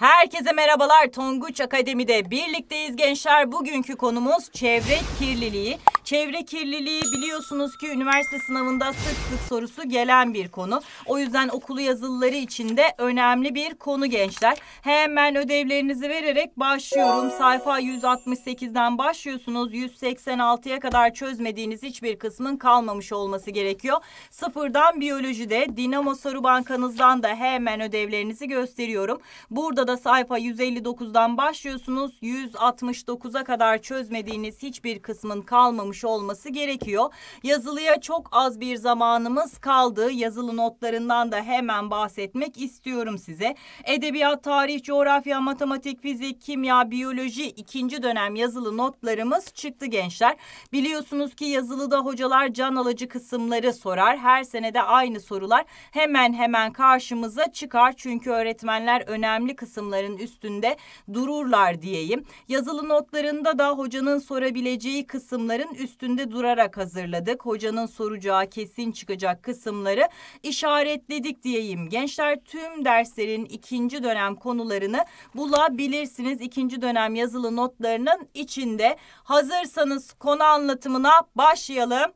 Herkese merhabalar Tonguç Akademi'de birlikteyiz gençler. Bugünkü konumuz çevre kirliliği. Çevre kirliliği biliyorsunuz ki üniversite sınavında sık sık sorusu gelen bir konu. O yüzden okulu yazılıları için de önemli bir konu gençler. Hemen ödevlerinizi vererek başlıyorum. Sayfa 168'den başlıyorsunuz. 186'ya kadar çözmediğiniz hiçbir kısmın kalmamış olması gerekiyor. Sıfırdan biyolojide Dinamo Soru Bankanızdan da hemen ödevlerinizi gösteriyorum. Burada da sayfa 159'dan başlıyorsunuz. 169'a kadar çözmediğiniz hiçbir kısmın kalmamış verilmiş olması gerekiyor. Yazılıya çok az bir zamanımız kaldı. Yazılı notlarından da hemen bahsetmek istiyorum size. Edebiyat, tarih, coğrafya, matematik, fizik, kimya, biyoloji ikinci dönem yazılı notlarımız çıktı gençler. Biliyorsunuz ki yazılıda hocalar can alıcı kısımları sorar. Her senede aynı sorular hemen hemen karşımıza çıkar. Çünkü öğretmenler önemli kısımların üstünde dururlar diyeyim. Yazılı notlarında da hocanın sorabileceği kısımların üstünde üstünde durarak hazırladık. Hocanın soracağı kesin çıkacak kısımları işaretledik diyeyim. Gençler tüm derslerin ikinci dönem konularını bulabilirsiniz. İkinci dönem yazılı notlarının içinde. Hazırsanız konu anlatımına başlayalım.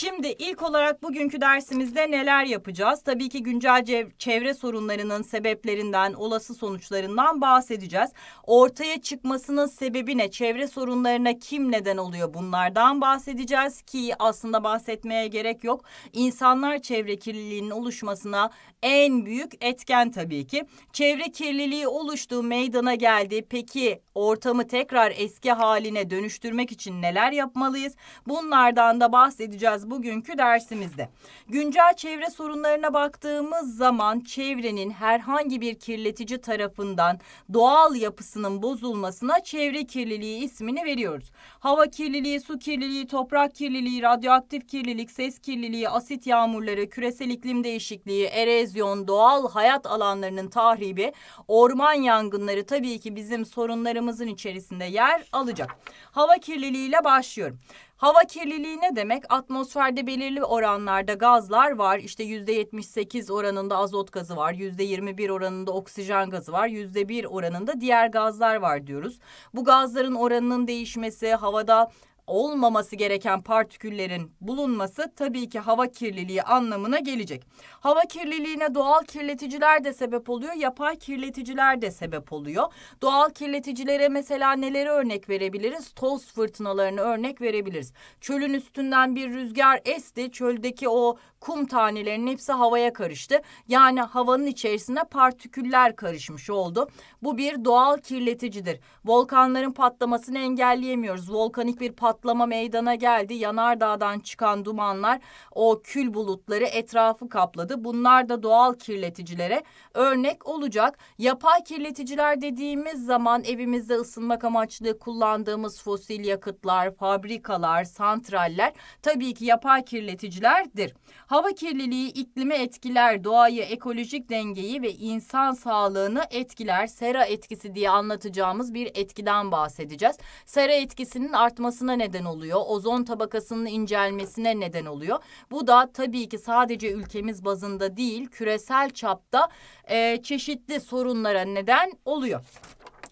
Şimdi ilk olarak bugünkü dersimizde neler yapacağız? Tabii ki güncel çevre sorunlarının sebeplerinden, olası sonuçlarından bahsedeceğiz. Ortaya çıkmasının sebebi ne? Çevre sorunlarına kim neden oluyor? Bunlardan bahsedeceğiz ki aslında bahsetmeye gerek yok. İnsanlar çevre kirliliğinin oluşmasına en büyük etken tabii ki. Çevre kirliliği oluştu, meydana geldi. Peki ortamı tekrar eski haline dönüştürmek için neler yapmalıyız? Bunlardan da bahsedeceğiz bugünkü dersimizde. Güncel çevre sorunlarına baktığımız zaman çevrenin herhangi bir kirletici tarafından doğal yapısının bozulmasına çevre kirliliği ismini veriyoruz. Hava kirliliği, su kirliliği, toprak kirliliği, radyoaktif kirlilik, ses kirliliği, asit yağmurları, küresel iklim değişikliği, erozyon, doğal hayat alanlarının tahribi, orman yangınları tabii ki bizim sorunlarımızın içerisinde yer alacak. Hava kirliliğiyle başlıyorum. Hava kirliliği ne demek? Atmosferde belirli oranlarda gazlar var. İşte %78 oranında azot gazı var, %21 oranında oksijen gazı var, %1 oranında diğer gazlar var diyoruz. Bu gazların oranının değişmesi havada olmaması gereken partiküllerin bulunması tabii ki hava kirliliği anlamına gelecek. Hava kirliliğine doğal kirleticiler de sebep oluyor, yapay kirleticiler de sebep oluyor. Doğal kirleticilere mesela neleri örnek verebiliriz? Toz fırtınalarını örnek verebiliriz. Çölün üstünden bir rüzgar esti, çöldeki o kum tanelerinin hepsi havaya karıştı. Yani havanın içerisinde partiküller karışmış oldu. Bu bir doğal kirleticidir. Volkanların patlamasını engelleyemiyoruz. Volkanik bir pat patlama meydana geldi. Yanardağ'dan çıkan dumanlar o kül bulutları etrafı kapladı. Bunlar da doğal kirleticilere örnek olacak. Yapay kirleticiler dediğimiz zaman evimizde ısınmak amaçlı kullandığımız fosil yakıtlar, fabrikalar, santraller tabii ki yapay kirleticilerdir. Hava kirliliği iklimi etkiler, doğayı, ekolojik dengeyi ve insan sağlığını etkiler. Sera etkisi diye anlatacağımız bir etkiden bahsedeceğiz. Sera etkisinin artmasına neden neden oluyor. Ozon tabakasının incelmesine neden oluyor. Bu da tabii ki sadece ülkemiz bazında değil küresel çapta e, çeşitli sorunlara neden oluyor.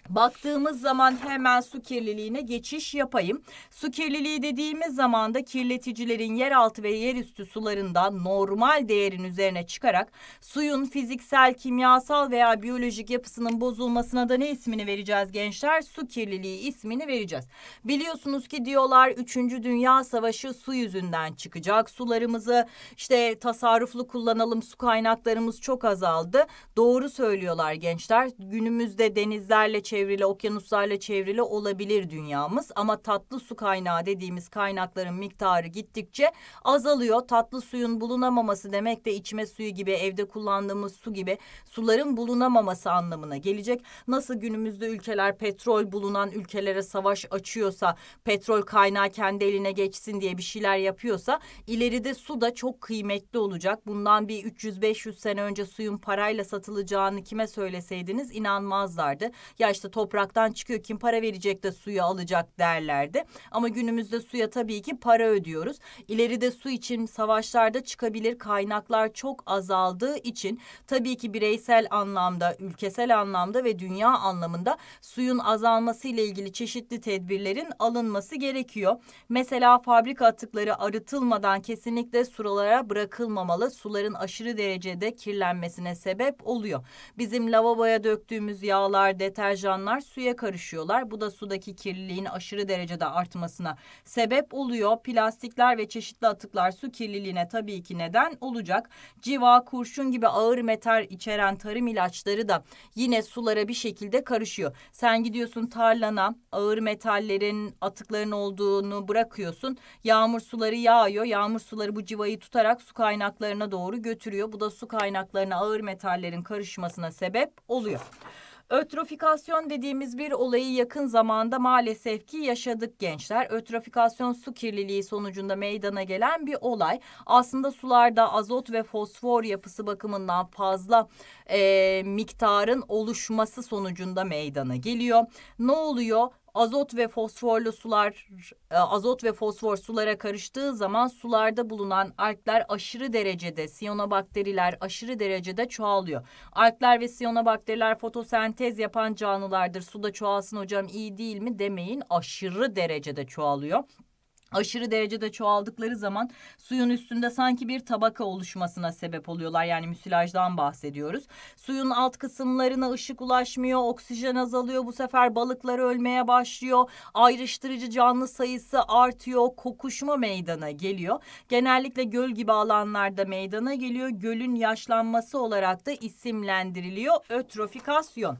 Baktığımız zaman hemen su kirliliğine geçiş yapayım. Su kirliliği dediğimiz zaman da kirleticilerin yeraltı ve yerüstü sularında normal değerin üzerine çıkarak suyun fiziksel, kimyasal veya biyolojik yapısının bozulmasına da ne ismini vereceğiz gençler? Su kirliliği ismini vereceğiz. Biliyorsunuz ki diyorlar 3. Dünya Savaşı su yüzünden çıkacak. Sularımızı işte tasarruflu kullanalım. Su kaynaklarımız çok azaldı. Doğru söylüyorlar gençler. Günümüzde denizlerle çevremizde çevrili, okyanuslarla çevrili olabilir dünyamız ama tatlı su kaynağı dediğimiz kaynakların miktarı gittikçe azalıyor. Tatlı suyun bulunamaması demek de içme suyu gibi, evde kullandığımız su gibi suların bulunamaması anlamına gelecek. Nasıl günümüzde ülkeler petrol bulunan ülkelere savaş açıyorsa, petrol kaynağı kendi eline geçsin diye bir şeyler yapıyorsa ileride su da çok kıymetli olacak. Bundan bir 300-500 sene önce suyun parayla satılacağını kime söyleseydiniz inanmazlardı. Ya işte parası topraktan çıkıyor. Kim para verecek de suyu alacak derlerdi. Ama günümüzde suya tabii ki para ödüyoruz. İleride su için savaşlarda çıkabilir kaynaklar çok azaldığı için tabii ki bireysel anlamda, ülkesel anlamda ve dünya anlamında suyun azalması ile ilgili çeşitli tedbirlerin alınması gerekiyor. Mesela fabrika atıkları arıtılmadan kesinlikle sulara bırakılmamalı. Suların aşırı derecede kirlenmesine sebep oluyor. Bizim lavaboya döktüğümüz yağlar, deterjan canlılar suya karışıyorlar. Bu da sudaki kirliliğin aşırı derecede artmasına sebep oluyor. Plastikler ve çeşitli atıklar su kirliliğine tabii ki neden olacak. Civa, kurşun gibi ağır metal içeren tarım ilaçları da yine sulara bir şekilde karışıyor. Sen gidiyorsun tarlana ağır metallerin atıkların olduğunu bırakıyorsun. Yağmur suları yağıyor. Yağmur suları bu civayı tutarak su kaynaklarına doğru götürüyor. Bu da su kaynaklarına ağır metallerin karışmasına sebep oluyor. Ötrofikasyon dediğimiz bir olayı yakın zamanda maalesef ki yaşadık gençler. Ötrofikasyon su kirliliği sonucunda meydana gelen bir olay. Aslında sularda azot ve fosfor yapısı bakımından fazla e, miktarın oluşması sonucunda meydana geliyor. Ne oluyor? azot ve fosforlu sular e, azot ve fosfor sulara karıştığı zaman sularda bulunan alkler aşırı derecede siyonobakteriler aşırı derecede çoğalıyor. Alkler ve siyonobakteriler fotosentez yapan canlılardır. Suda çoğalsın hocam iyi değil mi demeyin. Aşırı derecede çoğalıyor aşırı derecede çoğaldıkları zaman suyun üstünde sanki bir tabaka oluşmasına sebep oluyorlar. Yani müsilajdan bahsediyoruz. Suyun alt kısımlarına ışık ulaşmıyor, oksijen azalıyor. Bu sefer balıklar ölmeye başlıyor. Ayrıştırıcı canlı sayısı artıyor. Kokuşma meydana geliyor. Genellikle göl gibi alanlarda meydana geliyor. Gölün yaşlanması olarak da isimlendiriliyor ötrofikasyon.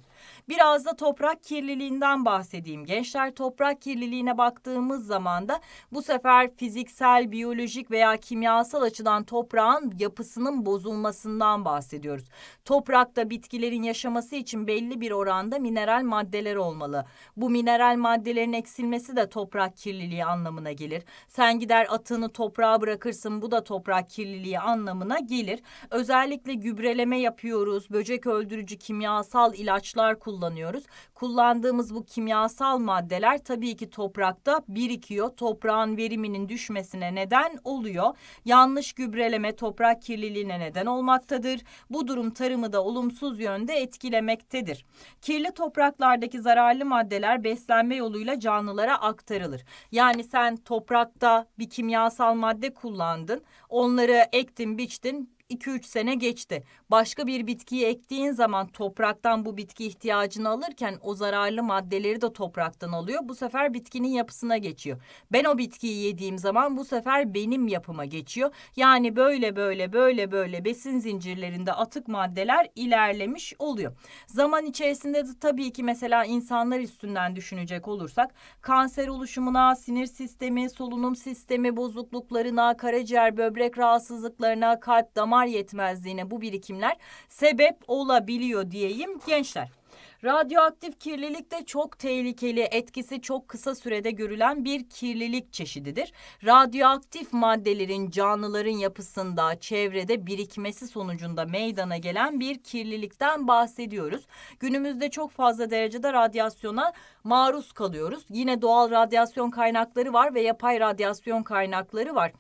Biraz da toprak kirliliğinden bahsedeyim. Gençler toprak kirliliğine baktığımız zaman da bu sefer fiziksel, biyolojik veya kimyasal açıdan toprağın yapısının bozulmasından bahsediyoruz. Toprakta bitkilerin yaşaması için belli bir oranda mineral maddeler olmalı. Bu mineral maddelerin eksilmesi de toprak kirliliği anlamına gelir. Sen gider atını toprağa bırakırsın bu da toprak kirliliği anlamına gelir. Özellikle gübreleme yapıyoruz, böcek öldürücü kimyasal ilaçlar kullanıyoruz. Kullandığımız bu kimyasal maddeler tabii ki toprakta birikiyor. Toprağın veriminin düşmesine neden oluyor. Yanlış gübreleme toprak kirliliğine neden olmaktadır. Bu durum tarımı da olumsuz yönde etkilemektedir. Kirli topraklardaki zararlı maddeler beslenme yoluyla canlılara aktarılır. Yani sen toprakta bir kimyasal madde kullandın. Onları ektin, biçtin 2-3 sene geçti. Başka bir bitkiyi ektiğin zaman topraktan bu bitki ihtiyacını alırken o zararlı maddeleri de topraktan alıyor. Bu sefer bitkinin yapısına geçiyor. Ben o bitkiyi yediğim zaman bu sefer benim yapıma geçiyor. Yani böyle böyle böyle böyle besin zincirlerinde atık maddeler ilerlemiş oluyor. Zaman içerisinde de tabii ki mesela insanlar üstünden düşünecek olursak kanser oluşumuna, sinir sistemi, solunum sistemi bozukluklarına, karaciğer, böbrek rahatsızlıklarına, kalp, damar damar yetmezliğine bu birikimler sebep olabiliyor diyeyim gençler. Radyoaktif kirlilik de çok tehlikeli, etkisi çok kısa sürede görülen bir kirlilik çeşididir. Radyoaktif maddelerin canlıların yapısında, çevrede birikmesi sonucunda meydana gelen bir kirlilikten bahsediyoruz. Günümüzde çok fazla derecede radyasyona maruz kalıyoruz. Yine doğal radyasyon kaynakları var ve yapay radyasyon kaynakları var.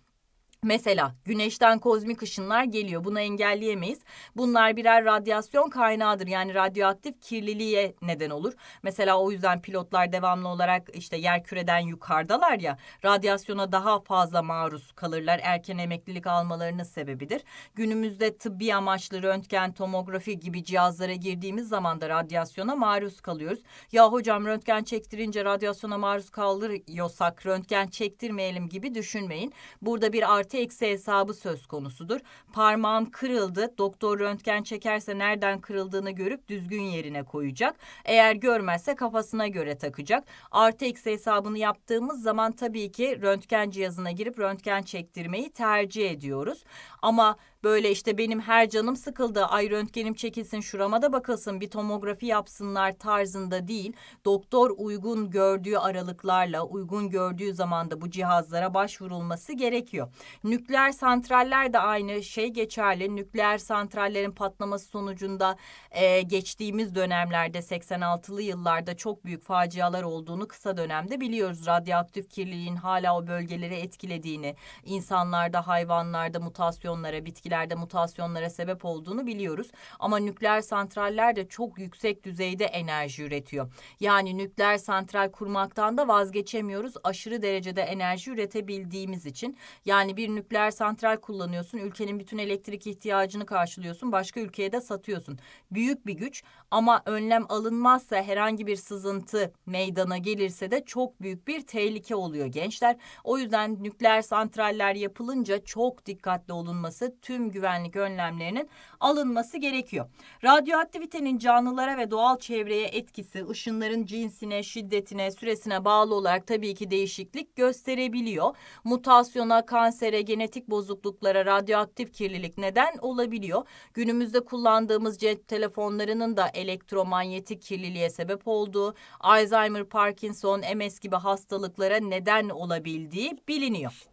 Mesela güneşten kozmik ışınlar geliyor. Bunu engelleyemeyiz. Bunlar birer radyasyon kaynağıdır. Yani radyoaktif kirliliğe neden olur. Mesela o yüzden pilotlar devamlı olarak işte yer küreden yukarıdalar ya radyasyona daha fazla maruz kalırlar. Erken emeklilik almalarının sebebidir. Günümüzde tıbbi amaçlı röntgen, tomografi gibi cihazlara girdiğimiz zaman da radyasyona maruz kalıyoruz. Ya hocam röntgen çektirince radyasyona maruz kalıyorsak röntgen çektirmeyelim gibi düşünmeyin. Burada bir artı artı eksi hesabı söz konusudur. Parmağım kırıldı. Doktor röntgen çekerse nereden kırıldığını görüp düzgün yerine koyacak. Eğer görmezse kafasına göre takacak. Artı eksi hesabını yaptığımız zaman tabii ki röntgen cihazına girip röntgen çektirmeyi tercih ediyoruz. Ama böyle işte benim her canım sıkıldı ay röntgenim çekilsin şurama da bakılsın bir tomografi yapsınlar tarzında değil. Doktor uygun gördüğü aralıklarla uygun gördüğü zamanda bu cihazlara başvurulması gerekiyor. Nükleer santraller de aynı şey geçerli. Nükleer santrallerin patlaması sonucunda e, geçtiğimiz dönemlerde 86'lı yıllarda çok büyük facialar olduğunu kısa dönemde biliyoruz. Radyoaktif kirliliğin hala o bölgeleri etkilediğini, insanlarda, hayvanlarda mutasyon mutasyonlara, bitkilerde mutasyonlara sebep olduğunu biliyoruz. Ama nükleer santraller de çok yüksek düzeyde enerji üretiyor. Yani nükleer santral kurmaktan da vazgeçemiyoruz. Aşırı derecede enerji üretebildiğimiz için. Yani bir nükleer santral kullanıyorsun, ülkenin bütün elektrik ihtiyacını karşılıyorsun, başka ülkeye de satıyorsun. Büyük bir güç ama önlem alınmazsa herhangi bir sızıntı meydana gelirse de çok büyük bir tehlike oluyor gençler. O yüzden nükleer santraller yapılınca çok dikkatli olun alınması, tüm güvenlik önlemlerinin alınması gerekiyor. Radyoaktivitenin canlılara ve doğal çevreye etkisi ışınların cinsine, şiddetine, süresine bağlı olarak tabii ki değişiklik gösterebiliyor. Mutasyona, kansere, genetik bozukluklara, radyoaktif kirlilik neden olabiliyor. Günümüzde kullandığımız cep telefonlarının da elektromanyetik kirliliğe sebep olduğu, Alzheimer, Parkinson, MS gibi hastalıklara neden olabildiği biliniyor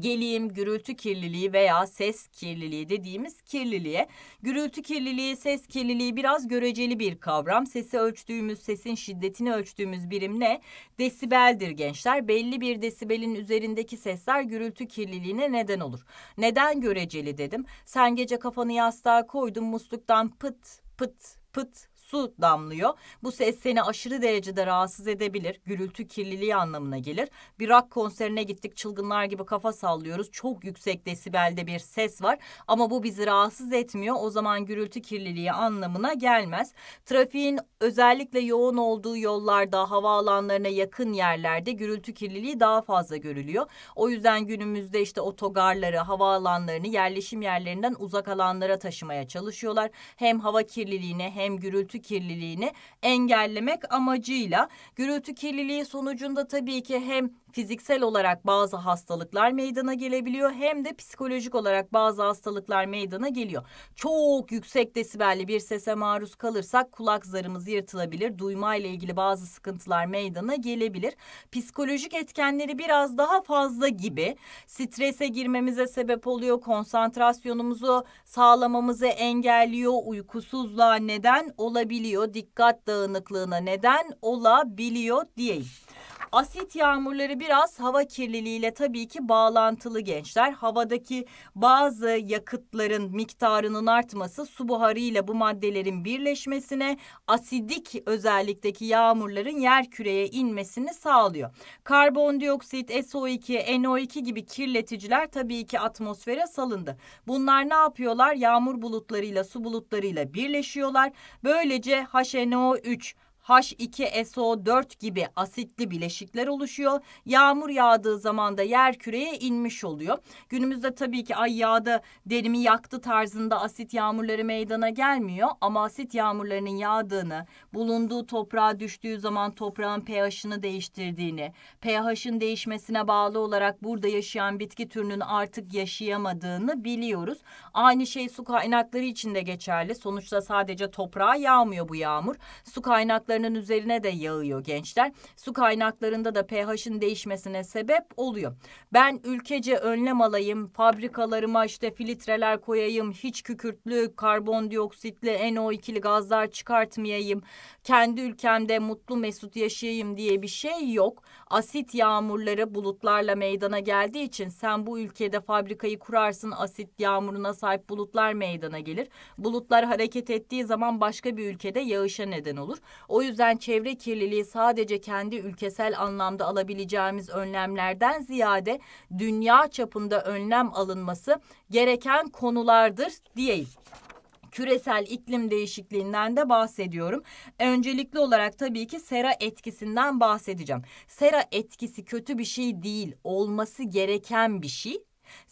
geleyim gürültü kirliliği veya ses kirliliği dediğimiz kirliliğe. Gürültü kirliliği, ses kirliliği biraz göreceli bir kavram. Sesi ölçtüğümüz, sesin şiddetini ölçtüğümüz birim ne? Desibeldir gençler. Belli bir desibelin üzerindeki sesler gürültü kirliliğine neden olur. Neden göreceli dedim? Sen gece kafanı yastığa koydun musluktan pıt pıt pıt su damlıyor. Bu ses seni aşırı derecede rahatsız edebilir. Gürültü kirliliği anlamına gelir. Bir rock konserine gittik çılgınlar gibi kafa sallıyoruz. Çok yüksek desibelde bir ses var ama bu bizi rahatsız etmiyor. O zaman gürültü kirliliği anlamına gelmez. Trafiğin özellikle yoğun olduğu yollarda, havaalanlarına yakın yerlerde gürültü kirliliği daha fazla görülüyor. O yüzden günümüzde işte otogarları, havaalanlarını yerleşim yerlerinden uzak alanlara taşımaya çalışıyorlar. Hem hava kirliliğine hem gürültü gürültü kirliliğini engellemek amacıyla gürültü kirliliği sonucunda tabii ki hem fiziksel olarak bazı hastalıklar meydana gelebiliyor hem de psikolojik olarak bazı hastalıklar meydana geliyor. Çok yüksek desibelli bir sese maruz kalırsak kulak zarımız yırtılabilir, duyma ile ilgili bazı sıkıntılar meydana gelebilir. Psikolojik etkenleri biraz daha fazla gibi strese girmemize sebep oluyor, konsantrasyonumuzu sağlamamızı engelliyor, uykusuzluğa neden olabiliyor, dikkat dağınıklığına neden olabiliyor diyeyim. Asit yağmurları biraz hava kirliliğiyle tabii ki bağlantılı gençler. Havadaki bazı yakıtların miktarının artması su buharıyla bu maddelerin birleşmesine asidik özellikteki yağmurların yer küreye inmesini sağlıyor. Karbondioksit, SO2, NO2 gibi kirleticiler tabii ki atmosfere salındı. Bunlar ne yapıyorlar? Yağmur bulutlarıyla su bulutlarıyla birleşiyorlar. Böylece HNO3 H2SO4 gibi asitli bileşikler oluşuyor. Yağmur yağdığı zaman da yer küreye inmiş oluyor. Günümüzde tabii ki ay yağdı derimi yaktı tarzında asit yağmurları meydana gelmiyor ama asit yağmurlarının yağdığını, bulunduğu toprağa düştüğü zaman toprağın pH'ını değiştirdiğini, pH'ın değişmesine bağlı olarak burada yaşayan bitki türünün artık yaşayamadığını biliyoruz. Aynı şey su kaynakları için de geçerli. Sonuçta sadece toprağa yağmıyor bu yağmur. Su kaynakları kaynaklarının üzerine de yağıyor gençler. Su kaynaklarında da pH'in değişmesine sebep oluyor. Ben ülkece önlem alayım, fabrikalarıma işte filtreler koyayım, hiç kükürtlü, karbondioksitli, NO2'li gazlar çıkartmayayım, kendi ülkemde mutlu mesut yaşayayım diye bir şey yok. Asit yağmurları bulutlarla meydana geldiği için sen bu ülkede fabrikayı kurarsın asit yağmuruna sahip bulutlar meydana gelir. Bulutlar hareket ettiği zaman başka bir ülkede yağışa neden olur. O yüzden çevre kirliliği sadece kendi ülkesel anlamda alabileceğimiz önlemlerden ziyade dünya çapında önlem alınması gereken konulardır diyeyim küresel iklim değişikliğinden de bahsediyorum. Öncelikli olarak tabii ki sera etkisinden bahsedeceğim. Sera etkisi kötü bir şey değil, olması gereken bir şey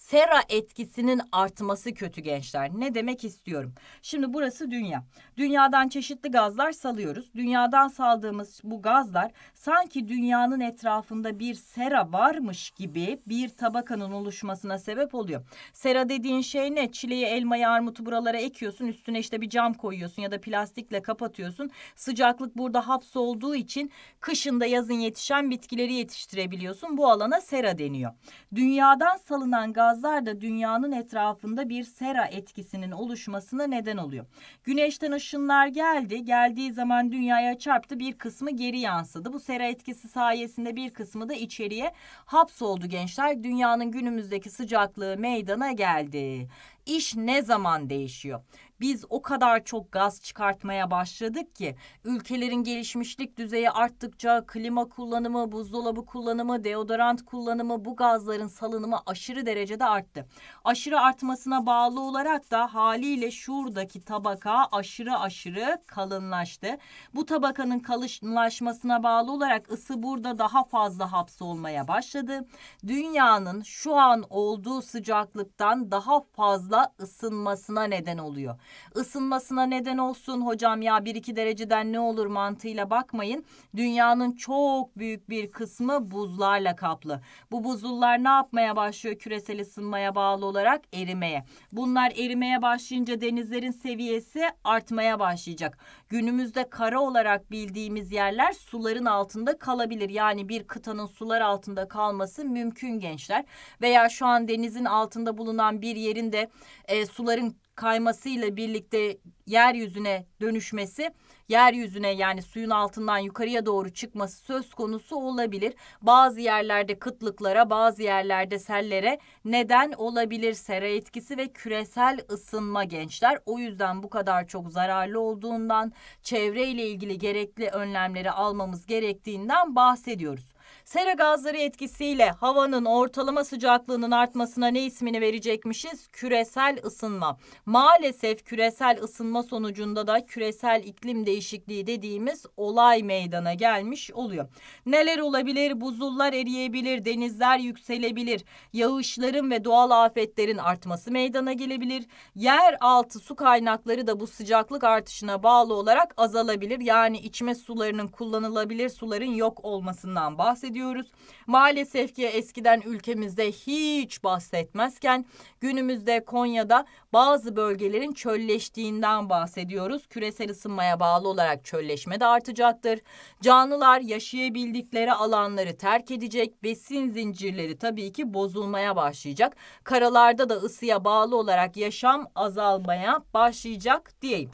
sera etkisinin artması kötü gençler. Ne demek istiyorum? Şimdi burası dünya. Dünyadan çeşitli gazlar salıyoruz. Dünyadan saldığımız bu gazlar sanki dünyanın etrafında bir sera varmış gibi bir tabakanın oluşmasına sebep oluyor. Sera dediğin şey ne? çileyi elmayı, armutu buralara ekiyorsun. Üstüne işte bir cam koyuyorsun ya da plastikle kapatıyorsun. Sıcaklık burada hapsolduğu için kışında yazın yetişen bitkileri yetiştirebiliyorsun. Bu alana sera deniyor. Dünyadan salınan gazlar gazlar da dünyanın etrafında bir sera etkisinin oluşmasına neden oluyor. Güneşten ışınlar geldi. Geldiği zaman dünyaya çarptı. Bir kısmı geri yansıdı. Bu sera etkisi sayesinde bir kısmı da içeriye hapsoldu gençler. Dünyanın günümüzdeki sıcaklığı meydana geldi. İş ne zaman değişiyor? biz o kadar çok gaz çıkartmaya başladık ki ülkelerin gelişmişlik düzeyi arttıkça klima kullanımı, buzdolabı kullanımı, deodorant kullanımı bu gazların salınımı aşırı derecede arttı. Aşırı artmasına bağlı olarak da haliyle şuradaki tabaka aşırı aşırı kalınlaştı. Bu tabakanın kalınlaşmasına bağlı olarak ısı burada daha fazla hapsolmaya başladı. Dünyanın şu an olduğu sıcaklıktan daha fazla ısınmasına neden oluyor ısınmasına neden olsun hocam ya 1-2 dereceden ne olur mantığıyla bakmayın. Dünyanın çok büyük bir kısmı buzlarla kaplı. Bu buzullar ne yapmaya başlıyor küresel ısınmaya bağlı olarak erimeye. Bunlar erimeye başlayınca denizlerin seviyesi artmaya başlayacak. Günümüzde kara olarak bildiğimiz yerler suların altında kalabilir. Yani bir kıtanın sular altında kalması mümkün gençler. Veya şu an denizin altında bulunan bir yerin de e, suların kaymasıyla birlikte yeryüzüne dönüşmesi, yeryüzüne yani suyun altından yukarıya doğru çıkması söz konusu olabilir. Bazı yerlerde kıtlıklara, bazı yerlerde sellere neden olabilir sera etkisi ve küresel ısınma gençler. O yüzden bu kadar çok zararlı olduğundan, çevreyle ilgili gerekli önlemleri almamız gerektiğinden bahsediyoruz. Sera gazları etkisiyle havanın ortalama sıcaklığının artmasına ne ismini verecekmişiz? Küresel ısınma. Maalesef küresel ısınma sonucunda da küresel iklim değişikliği dediğimiz olay meydana gelmiş oluyor. Neler olabilir? Buzullar eriyebilir, denizler yükselebilir, yağışların ve doğal afetlerin artması meydana gelebilir. Yer altı su kaynakları da bu sıcaklık artışına bağlı olarak azalabilir. Yani içme sularının kullanılabilir suların yok olmasından bahsediyoruz ediyoruz. Maalesef ki eskiden ülkemizde hiç bahsetmezken günümüzde Konya'da bazı bölgelerin çölleştiğinden bahsediyoruz. Küresel ısınmaya bağlı olarak çölleşme de artacaktır. Canlılar yaşayabildikleri alanları terk edecek. Besin zincirleri tabii ki bozulmaya başlayacak. Karalarda da ısıya bağlı olarak yaşam azalmaya başlayacak diyeyim.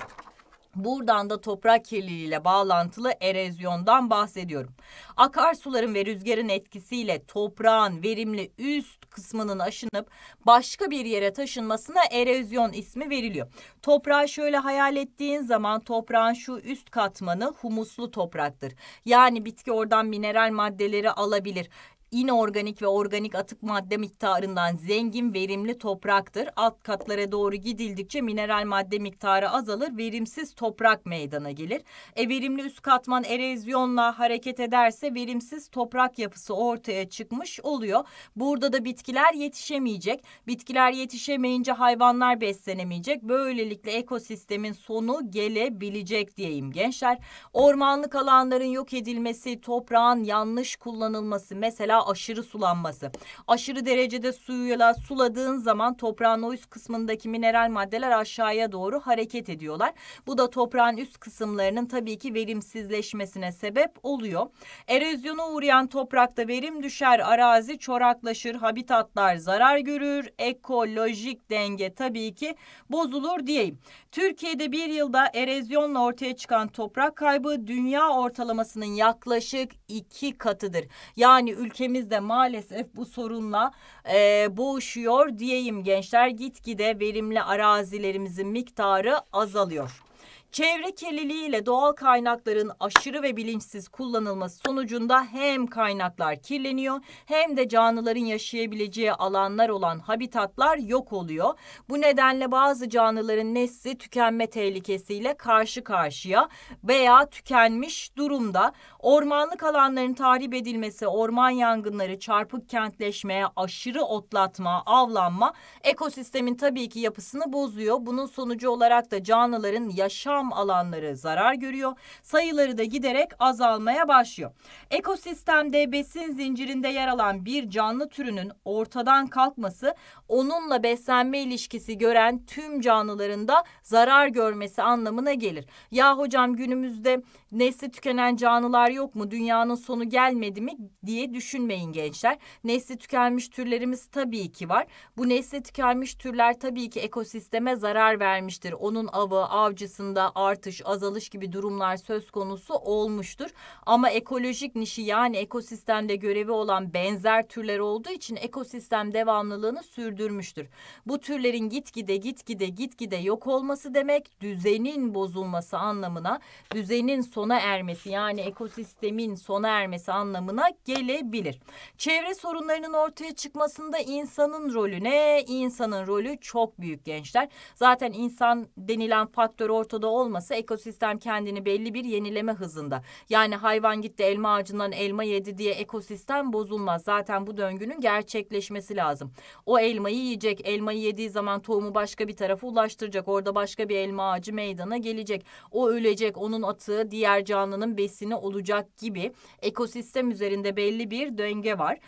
Buradan da toprak kirliliğiyle bağlantılı erozyondan bahsediyorum. Akarsuların ve rüzgarın etkisiyle toprağın verimli üst kısmının aşınıp başka bir yere taşınmasına erozyon ismi veriliyor. Toprağı şöyle hayal ettiğin zaman toprağın şu üst katmanı humuslu topraktır. Yani bitki oradan mineral maddeleri alabilir inorganik ve organik atık madde miktarından zengin verimli topraktır. Alt katlara doğru gidildikçe mineral madde miktarı azalır, verimsiz toprak meydana gelir. E verimli üst katman erozyonla hareket ederse verimsiz toprak yapısı ortaya çıkmış oluyor. Burada da bitkiler yetişemeyecek. Bitkiler yetişemeyince hayvanlar beslenemeyecek. Böylelikle ekosistemin sonu gelebilecek diyeyim gençler. Ormanlık alanların yok edilmesi, toprağın yanlış kullanılması mesela aşırı sulanması. Aşırı derecede suyuyla suladığın zaman toprağın o üst kısmındaki mineral maddeler aşağıya doğru hareket ediyorlar. Bu da toprağın üst kısımlarının tabii ki verimsizleşmesine sebep oluyor. Erozyona uğrayan toprakta verim düşer, arazi çoraklaşır, habitatlar zarar görür, ekolojik denge tabii ki bozulur diyeyim. Türkiye'de bir yılda erozyonla ortaya çıkan toprak kaybı dünya ortalamasının yaklaşık iki katıdır. Yani ülke ülkemiz de maalesef bu sorunla e, boğuşuyor diyeyim gençler. Gitgide verimli arazilerimizin miktarı azalıyor. Çevre kirliliği ile doğal kaynakların aşırı ve bilinçsiz kullanılması sonucunda hem kaynaklar kirleniyor hem de canlıların yaşayabileceği alanlar olan habitatlar yok oluyor. Bu nedenle bazı canlıların nesli tükenme tehlikesiyle karşı karşıya veya tükenmiş durumda. Ormanlık alanların tahrip edilmesi, orman yangınları, çarpık kentleşmeye, aşırı otlatma, avlanma ekosistemin tabii ki yapısını bozuyor. Bunun sonucu olarak da canlıların yaşam yaşam alanları zarar görüyor. Sayıları da giderek azalmaya başlıyor. Ekosistemde besin zincirinde yer alan bir canlı türünün ortadan kalkması onunla beslenme ilişkisi gören tüm canlıların da zarar görmesi anlamına gelir. Ya hocam günümüzde nesli tükenen canlılar yok mu? Dünyanın sonu gelmedi mi diye düşünmeyin gençler. Nesli tükenmiş türlerimiz tabii ki var. Bu nesli tükenmiş türler tabii ki ekosisteme zarar vermiştir. Onun avı, avcısında artış, azalış gibi durumlar söz konusu olmuştur. Ama ekolojik nişi yani ekosistemde görevi olan benzer türler olduğu için ekosistem devamlılığını sürdürmüştür. Bu türlerin gitgide gitgide gitgide yok olması demek düzenin bozulması anlamına, düzenin son sona ermesi yani ekosistemin sona ermesi anlamına gelebilir. Çevre sorunlarının ortaya çıkmasında insanın rolü ne? İnsanın rolü çok büyük gençler. Zaten insan denilen faktör ortada olmasa ekosistem kendini belli bir yenileme hızında. Yani hayvan gitti elma ağacından elma yedi diye ekosistem bozulmaz. Zaten bu döngünün gerçekleşmesi lazım. O elmayı yiyecek. Elmayı yediği zaman tohumu başka bir tarafa ulaştıracak. Orada başka bir elma ağacı meydana gelecek. O ölecek. Onun atığı diğer diğer canlının besini olacak gibi ekosistem üzerinde belli bir denge var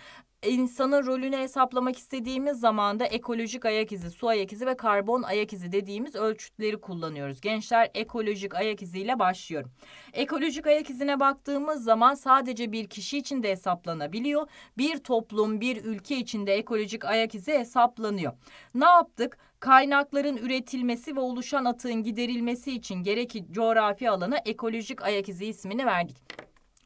insanın rolünü hesaplamak istediğimiz zaman da ekolojik ayak izi, su ayak izi ve karbon ayak izi dediğimiz ölçütleri kullanıyoruz. Gençler ekolojik ayak iziyle başlıyorum. Ekolojik ayak izine baktığımız zaman sadece bir kişi için de hesaplanabiliyor. Bir toplum, bir ülke için de ekolojik ayak izi hesaplanıyor. Ne yaptık? Kaynakların üretilmesi ve oluşan atığın giderilmesi için gerekli coğrafi alana ekolojik ayak izi ismini verdik.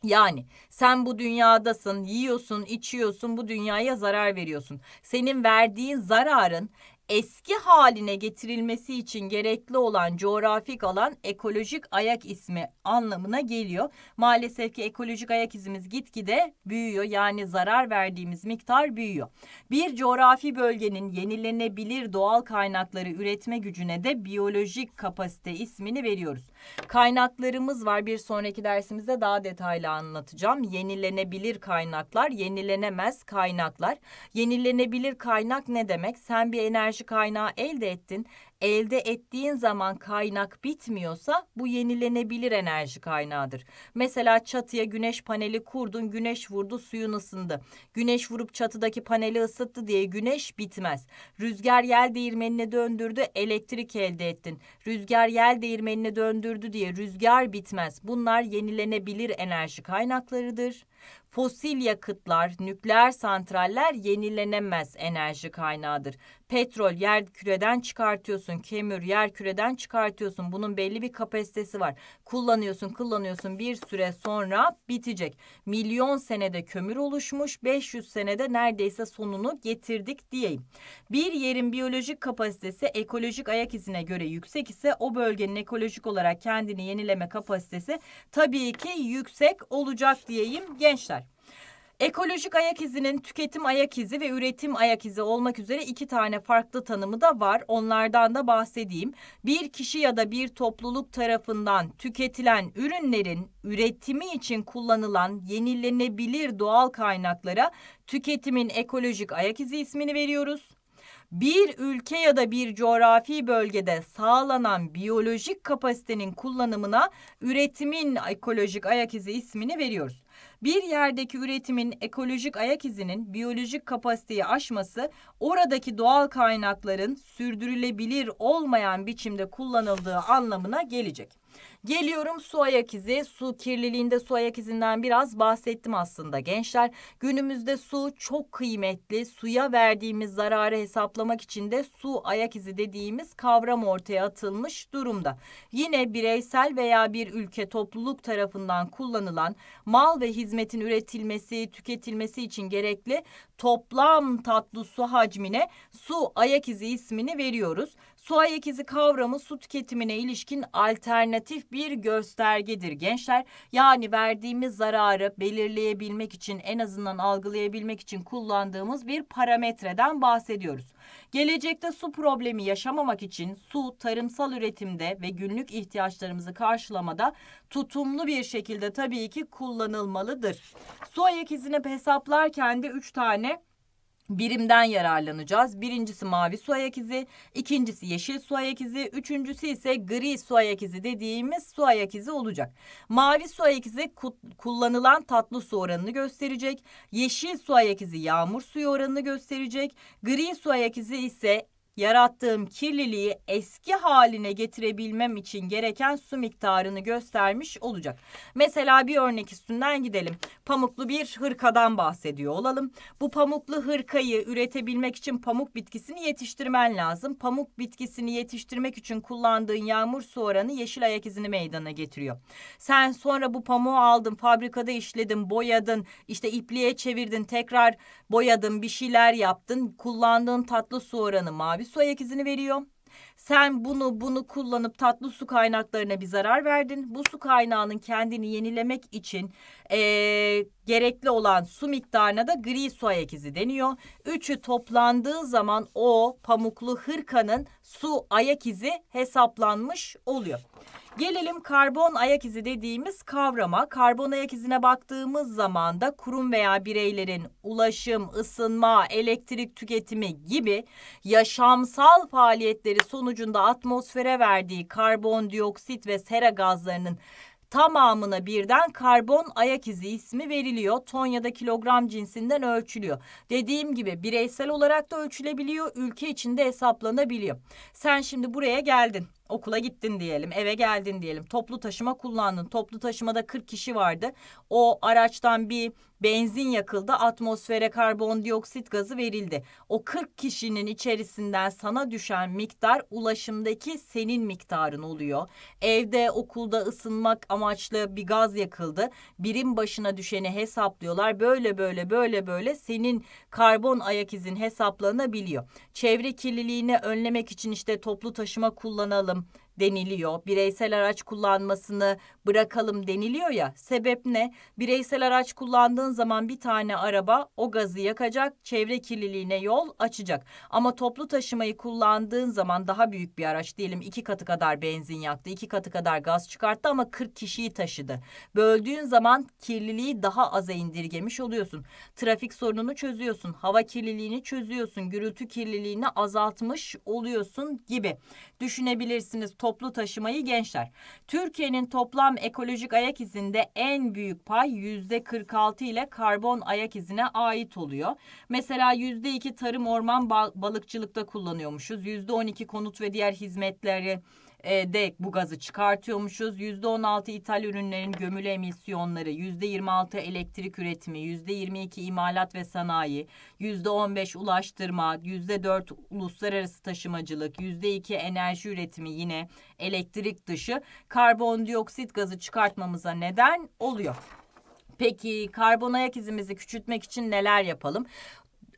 Yani sen bu dünyadasın, yiyorsun, içiyorsun, bu dünyaya zarar veriyorsun. Senin verdiğin zararın eski haline getirilmesi için gerekli olan coğrafik alan ekolojik ayak ismi anlamına geliyor. Maalesef ki ekolojik ayak izimiz gitgide büyüyor. Yani zarar verdiğimiz miktar büyüyor. Bir coğrafi bölgenin yenilenebilir doğal kaynakları üretme gücüne de biyolojik kapasite ismini veriyoruz. Kaynaklarımız var. Bir sonraki dersimizde daha detaylı anlatacağım. Yenilenebilir kaynaklar, yenilenemez kaynaklar. Yenilenebilir kaynak ne demek? Sen bir enerji karşı kaynağı elde ettin. Elde ettiğin zaman kaynak bitmiyorsa bu yenilenebilir enerji kaynağıdır. Mesela çatıya güneş paneli kurdun, güneş vurdu, suyun ısındı. Güneş vurup çatıdaki paneli ısıttı diye güneş bitmez. Rüzgar yel değirmenine döndürdü, elektrik elde ettin. Rüzgar yel değirmenine döndürdü diye rüzgar bitmez. Bunlar yenilenebilir enerji kaynaklarıdır. Fosil yakıtlar, nükleer santraller yenilenemez enerji kaynağıdır. Petrol yer küreden çıkartıyorsun, kömür yer küreden çıkartıyorsun. Bunun belli bir kapasitesi var. Kullanıyorsun, kullanıyorsun bir süre sonra bitecek. Milyon senede kömür oluşmuş, 500 senede neredeyse sonunu getirdik diyeyim. Bir yerin biyolojik kapasitesi ekolojik ayak izine göre yüksek ise o bölgenin ekolojik olarak kendini yenileme kapasitesi tabii ki yüksek olacak diyeyim gençler. Ekolojik ayak izinin tüketim ayak izi ve üretim ayak izi olmak üzere iki tane farklı tanımı da var. Onlardan da bahsedeyim. Bir kişi ya da bir topluluk tarafından tüketilen ürünlerin üretimi için kullanılan yenilenebilir doğal kaynaklara tüketimin ekolojik ayak izi ismini veriyoruz. Bir ülke ya da bir coğrafi bölgede sağlanan biyolojik kapasitenin kullanımına üretimin ekolojik ayak izi ismini veriyoruz bir yerdeki üretimin ekolojik ayak izinin biyolojik kapasiteyi aşması oradaki doğal kaynakların sürdürülebilir olmayan biçimde kullanıldığı anlamına gelecek. Geliyorum su ayak izi. Su kirliliğinde su ayak izinden biraz bahsettim aslında gençler. Günümüzde su çok kıymetli. Suya verdiğimiz zararı hesaplamak için de su ayak izi dediğimiz kavram ortaya atılmış durumda. Yine bireysel veya bir ülke topluluk tarafından kullanılan mal ve hizmetin üretilmesi, tüketilmesi için gerekli toplam tatlı su hacmine su ayak izi ismini veriyoruz. Su ayak kavramı su tüketimine ilişkin alternatif bir göstergedir gençler. Yani verdiğimiz zararı belirleyebilmek için en azından algılayabilmek için kullandığımız bir parametreden bahsediyoruz. Gelecekte su problemi yaşamamak için su tarımsal üretimde ve günlük ihtiyaçlarımızı karşılamada tutumlu bir şekilde tabii ki kullanılmalıdır. Su ayak izini hesaplarken de 3 tane birimden yararlanacağız. Birincisi mavi su ayak izi, ikincisi yeşil su ayak izi, üçüncüsü ise gri su ayak izi dediğimiz su ayak izi olacak. Mavi su ayak izi kullanılan tatlı su oranını gösterecek. Yeşil su ayak izi yağmur suyu oranını gösterecek. Gri su ayak izi ise yarattığım kirliliği eski haline getirebilmem için gereken su miktarını göstermiş olacak. Mesela bir örnek üstünden gidelim pamuklu bir hırkadan bahsediyor olalım. Bu pamuklu hırkayı üretebilmek için pamuk bitkisini yetiştirmen lazım. Pamuk bitkisini yetiştirmek için kullandığın yağmur su oranı yeşil ayak izini meydana getiriyor. Sen sonra bu pamuğu aldın, fabrikada işledin, boyadın, işte ipliğe çevirdin, tekrar boyadın, bir şeyler yaptın. Kullandığın tatlı su oranı mavi su ayak izini veriyor. Sen bunu bunu kullanıp tatlı su kaynaklarına bir zarar verdin. Bu su kaynağının kendini yenilemek için e, gerekli olan su miktarına da gri su ayak izi deniyor. Üçü toplandığı zaman o pamuklu hırkanın su ayak izi hesaplanmış oluyor. Gelelim karbon ayak izi dediğimiz kavrama. Karbon ayak izine baktığımız zaman da kurum veya bireylerin ulaşım, ısınma, elektrik tüketimi gibi yaşamsal faaliyetleri sonucu sonucunda atmosfere verdiği karbondioksit ve sera gazlarının tamamına birden karbon ayak izi ismi veriliyor. Ton ya da kilogram cinsinden ölçülüyor. Dediğim gibi bireysel olarak da ölçülebiliyor, ülke içinde hesaplanabiliyor. Sen şimdi buraya geldin. Okula gittin diyelim, eve geldin diyelim. Toplu taşıma kullandın. Toplu taşımada 40 kişi vardı. O araçtan bir Benzin yakıldı, atmosfere karbondioksit gazı verildi. O 40 kişinin içerisinden sana düşen miktar ulaşımdaki senin miktarın oluyor. Evde, okulda ısınmak amaçlı bir gaz yakıldı. Birim başına düşeni hesaplıyorlar. Böyle böyle böyle böyle senin karbon ayak izin hesaplanabiliyor. Çevre kirliliğini önlemek için işte toplu taşıma kullanalım deniliyor. Bireysel araç kullanmasını bırakalım deniliyor ya. Sebep ne? Bireysel araç kullandığın zaman bir tane araba o gazı yakacak, çevre kirliliğine yol açacak. Ama toplu taşımayı kullandığın zaman daha büyük bir araç diyelim iki katı kadar benzin yaktı, iki katı kadar gaz çıkarttı ama 40 kişiyi taşıdı. Böldüğün zaman kirliliği daha aza indirgemiş oluyorsun. Trafik sorununu çözüyorsun, hava kirliliğini çözüyorsun, gürültü kirliliğini azaltmış oluyorsun gibi düşünebilirsiniz toplu taşımayı gençler. Türkiye'nin toplam Toplam ekolojik ayak izinde en büyük pay %46 ile karbon ayak izine ait oluyor. Mesela %2 tarım orman balıkçılıkta kullanıyormuşuz. %12 konut ve diğer hizmetleri e, de bu gazı çıkartıyormuşuz. Yüzde on altı ithal ürünlerin gömülü emisyonları, yüzde yirmi altı elektrik üretimi, yüzde yirmi iki imalat ve sanayi, yüzde on beş ulaştırma, yüzde dört uluslararası taşımacılık, yüzde iki enerji üretimi yine elektrik dışı karbondioksit gazı çıkartmamıza neden oluyor. Peki karbon ayak izimizi küçültmek için neler yapalım?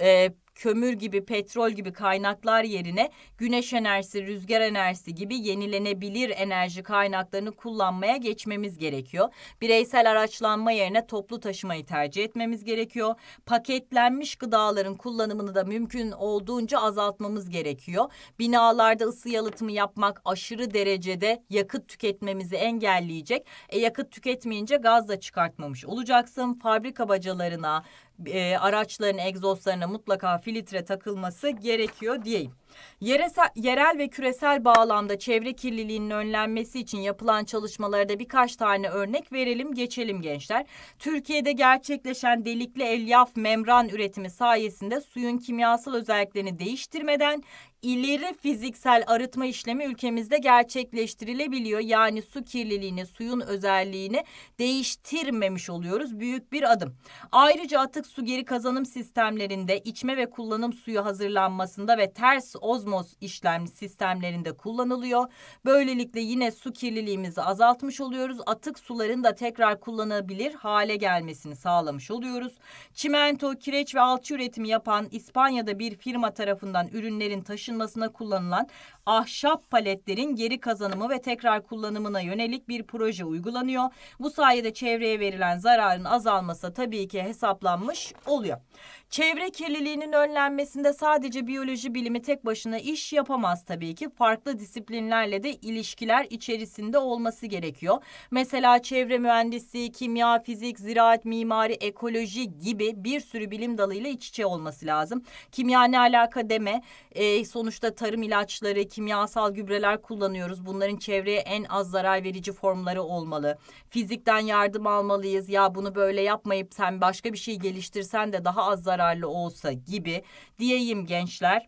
Ee, kömür gibi, petrol gibi kaynaklar yerine güneş enerjisi, rüzgar enerjisi gibi yenilenebilir enerji kaynaklarını kullanmaya geçmemiz gerekiyor. Bireysel araçlanma yerine toplu taşımayı tercih etmemiz gerekiyor. Paketlenmiş gıdaların kullanımını da mümkün olduğunca azaltmamız gerekiyor. Binalarda ısı yalıtımı yapmak aşırı derecede yakıt tüketmemizi engelleyecek. E, yakıt tüketmeyince gaz da çıkartmamış olacaksın. Fabrika bacalarına, e, araçların egzozlarına mutlaka filtre takılması gerekiyor diyeyim. Yeresel, yerel ve küresel bağlamda çevre kirliliğinin önlenmesi için yapılan çalışmalarda birkaç tane örnek verelim geçelim gençler. Türkiye'de gerçekleşen delikli elyaf membran üretimi sayesinde suyun kimyasal özelliklerini değiştirmeden ileri fiziksel arıtma işlemi ülkemizde gerçekleştirilebiliyor. Yani su kirliliğini, suyun özelliğini değiştirmemiş oluyoruz. Büyük bir adım. Ayrıca atık su geri kazanım sistemlerinde içme ve kullanım suyu hazırlanmasında ve ters ozmoz işlemli sistemlerinde kullanılıyor. Böylelikle yine su kirliliğimizi azaltmış oluyoruz. Atık suların da tekrar kullanılabilir hale gelmesini sağlamış oluyoruz. Çimento, kireç ve alçı üretimi yapan İspanya'da bir firma tarafından ürünlerin taşınmasına kullanılan ahşap paletlerin geri kazanımı ve tekrar kullanımına yönelik bir proje uygulanıyor. Bu sayede çevreye verilen zararın azalması tabii ki hesaplanmış oluyor. Çevre kirliliğinin önlenmesinde sadece biyoloji bilimi tek başına iş yapamaz tabii ki. Farklı disiplinlerle de ilişkiler içerisinde olması gerekiyor. Mesela çevre mühendisi, kimya, fizik, ziraat, mimari, ekoloji gibi bir sürü bilim dalıyla iç içe olması lazım. Kimya ne alaka deme. E, sonuçta tarım ilaçları, kimyasal gübreler kullanıyoruz. Bunların çevreye en az zarar verici formları olmalı. Fizikten yardım almalıyız. Ya bunu böyle yapmayıp sen başka bir şey geliştirsen de daha az zararlı olsa gibi diyeyim gençler.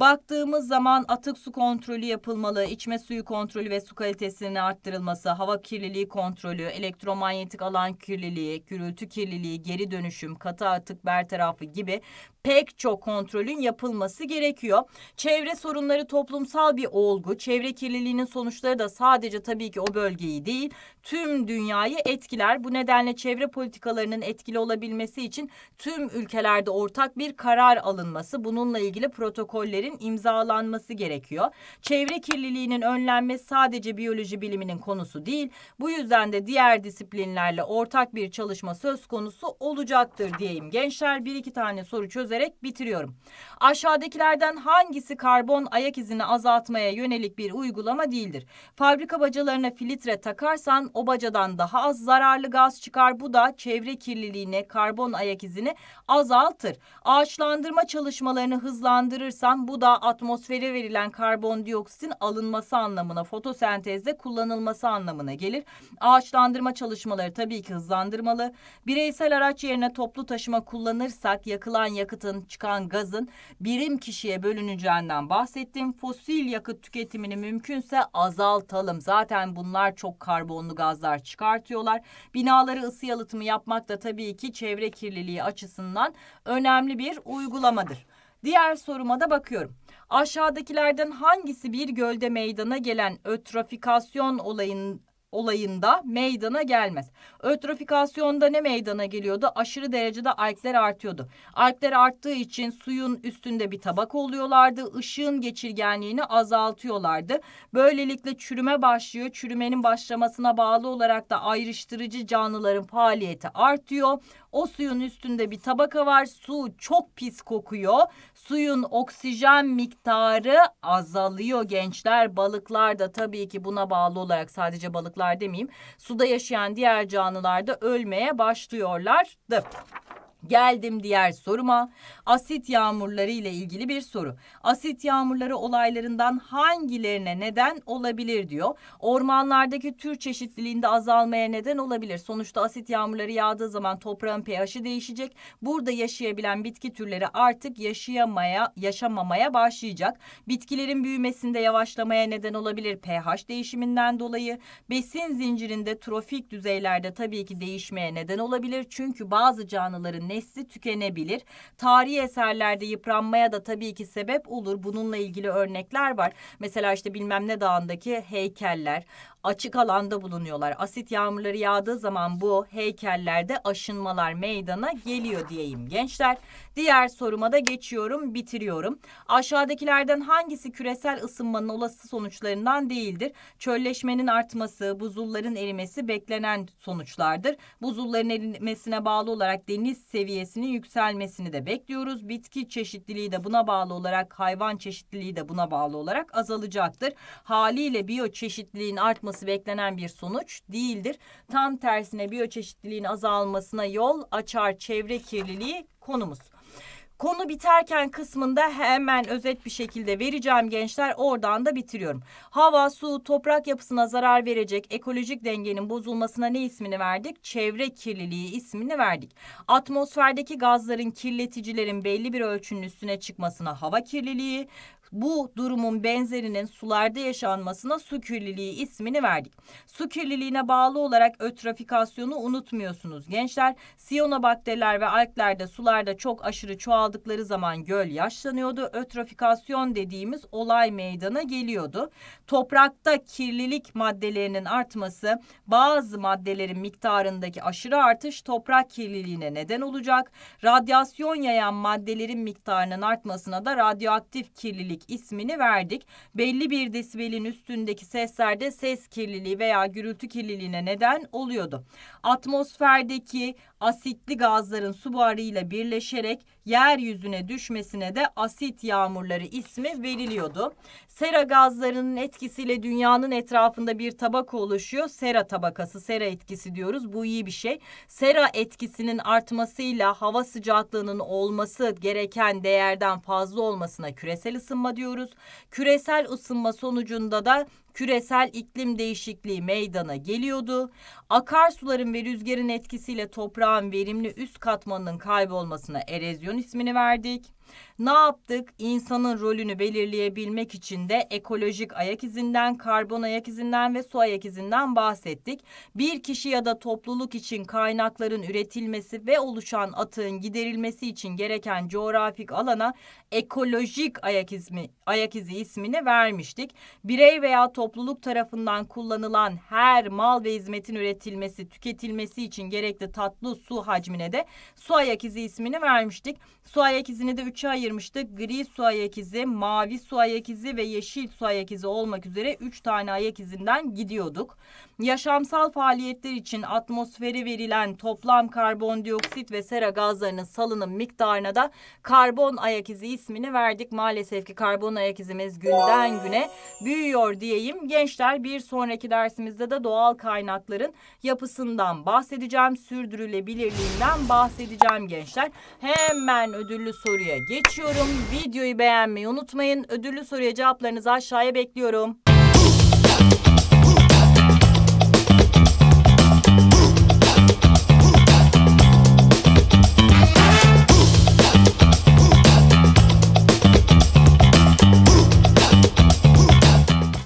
Baktığımız zaman atık su kontrolü yapılmalı, içme suyu kontrolü ve su kalitesinin arttırılması, hava kirliliği kontrolü, elektromanyetik alan kirliliği, gürültü kirliliği, geri dönüşüm, katı atık bertarafı gibi pek çok kontrolün yapılması gerekiyor. Çevre sorunları toplumsal bir olgu. Çevre kirliliğinin sonuçları da sadece tabii ki o bölgeyi değil, tüm dünyayı etkiler. Bu nedenle çevre politikalarının etkili olabilmesi için tüm ülkelerde ortak bir karar alınması, bununla ilgili protokolleri maddenin imzalanması gerekiyor. Çevre kirliliğinin önlenmesi sadece biyoloji biliminin konusu değil. Bu yüzden de diğer disiplinlerle ortak bir çalışma söz konusu olacaktır diyeyim. Gençler bir iki tane soru çözerek bitiriyorum. Aşağıdakilerden hangisi karbon ayak izini azaltmaya yönelik bir uygulama değildir? Fabrika bacalarına filtre takarsan o bacadan daha az zararlı gaz çıkar. Bu da çevre kirliliğine, karbon ayak izini azaltır. Ağaçlandırma çalışmalarını hızlandırırsan bu da atmosfere verilen karbondioksitin alınması anlamına, fotosentezde kullanılması anlamına gelir. Ağaçlandırma çalışmaları tabii ki hızlandırmalı. Bireysel araç yerine toplu taşıma kullanırsak yakılan yakıtın çıkan gazın birim kişiye bölüneceğinden bahsettim. Fosil yakıt tüketimini mümkünse azaltalım. Zaten bunlar çok karbonlu gazlar çıkartıyorlar. Binaları ısı yalıtımı yapmak da tabii ki çevre kirliliği açısından önemli bir uygulamadır. Diğer soruma da bakıyorum. Aşağıdakilerden hangisi bir gölde meydana gelen ötrofikasyon olayın, olayında meydana gelmez. Ötrofikasyonda ne meydana geliyordu? Aşırı derecede alkler artıyordu. Alkler arttığı için suyun üstünde bir tabak oluyorlardı. Işığın geçirgenliğini azaltıyorlardı. Böylelikle çürüme başlıyor. Çürümenin başlamasına bağlı olarak da ayrıştırıcı canlıların faaliyeti artıyor. O suyun üstünde bir tabaka var. Su çok pis kokuyor. Suyun oksijen miktarı azalıyor gençler. Balıklar da tabii ki buna bağlı olarak sadece balıklar demeyeyim. Suda yaşayan diğer canlılar da ölmeye başlıyorlardı. Geldim diğer soruma. Asit yağmurları ile ilgili bir soru. Asit yağmurları olaylarından hangilerine neden olabilir diyor. Ormanlardaki tür çeşitliliğinde azalmaya neden olabilir. Sonuçta asit yağmurları yağdığı zaman toprağın pH'i değişecek. Burada yaşayabilen bitki türleri artık yaşayamaya, yaşamamaya başlayacak. Bitkilerin büyümesinde yavaşlamaya neden olabilir pH değişiminden dolayı. Besin zincirinde trofik düzeylerde tabii ki değişmeye neden olabilir. Çünkü bazı canlıların nesli tükenebilir. Tarihi eserlerde yıpranmaya da tabii ki sebep olur. Bununla ilgili örnekler var. Mesela işte bilmem ne dağındaki heykeller, açık alanda bulunuyorlar. Asit yağmurları yağdığı zaman bu heykellerde aşınmalar meydana geliyor diyeyim gençler. Diğer soruma da geçiyorum, bitiriyorum. Aşağıdakilerden hangisi küresel ısınmanın olası sonuçlarından değildir? Çölleşmenin artması, buzulların erimesi beklenen sonuçlardır. Buzulların erimesine bağlı olarak deniz seviyesinin yükselmesini de bekliyoruz. Bitki çeşitliliği de buna bağlı olarak, hayvan çeşitliliği de buna bağlı olarak azalacaktır. Haliyle biyo çeşitliliğin artması olması beklenen bir sonuç değildir. Tam tersine biyoçeşitliliğin azalmasına yol açar çevre kirliliği konumuz. Konu biterken kısmında hemen özet bir şekilde vereceğim gençler oradan da bitiriyorum. Hava, su, toprak yapısına zarar verecek ekolojik dengenin bozulmasına ne ismini verdik? Çevre kirliliği ismini verdik. Atmosferdeki gazların kirleticilerin belli bir ölçünün üstüne çıkmasına hava kirliliği, bu durumun benzerinin sularda yaşanmasına su kirliliği ismini verdik. Su kirliliğine bağlı olarak ötrafikasyonu unutmuyorsunuz gençler. Siyonobakteriler ve algler de sularda çok aşırı çoğaldıkları zaman göl yaşlanıyordu. Ötrafikasyon dediğimiz olay meydana geliyordu. Toprakta kirlilik maddelerinin artması bazı maddelerin miktarındaki aşırı artış toprak kirliliğine neden olacak. Radyasyon yayan maddelerin miktarının artmasına da radyoaktif kirlilik kirlilik ismini verdik. Belli bir desibelin üstündeki seslerde ses kirliliği veya gürültü kirliliğine neden oluyordu. Atmosferdeki asitli gazların su buharıyla birleşerek yeryüzüne düşmesine de asit yağmurları ismi veriliyordu. Sera gazlarının etkisiyle dünyanın etrafında bir tabaka oluşuyor. Sera tabakası, sera etkisi diyoruz. Bu iyi bir şey. Sera etkisinin artmasıyla hava sıcaklığının olması gereken değerden fazla olmasına küresel ısınma diyoruz. Küresel ısınma sonucunda da küresel iklim değişikliği meydana geliyordu. Akarsuların ve rüzgarın etkisiyle toprağın verimli üst katmanının kaybolmasına erozyon ismini verdik. Ne yaptık? İnsanın rolünü belirleyebilmek için de ekolojik ayak izinden, karbon ayak izinden ve su ayak izinden bahsettik. Bir kişi ya da topluluk için kaynakların üretilmesi ve oluşan atığın giderilmesi için gereken coğrafik alana ekolojik ayak izi, ayak izi ismini vermiştik. Birey veya topluluk tarafından kullanılan her mal ve hizmetin üretilmesi, tüketilmesi için gerekli tatlı su hacmine de su ayak izi ismini vermiştik. Su ayak izini de üç 3'e ayırmıştı. Gri su ayak izi, mavi su ayak izi ve yeşil su ayak izi olmak üzere 3 tane ayak izinden gidiyorduk yaşamsal faaliyetler için atmosfere verilen toplam karbondioksit ve sera gazlarının salınım miktarına da karbon ayak izi ismini verdik. Maalesef ki karbon ayak izimiz günden güne büyüyor diyeyim. Gençler bir sonraki dersimizde de doğal kaynakların yapısından bahsedeceğim. Sürdürülebilirliğinden bahsedeceğim gençler. Hemen ödüllü soruya geçiyorum. Videoyu beğenmeyi unutmayın. Ödüllü soruya cevaplarınızı aşağıya bekliyorum.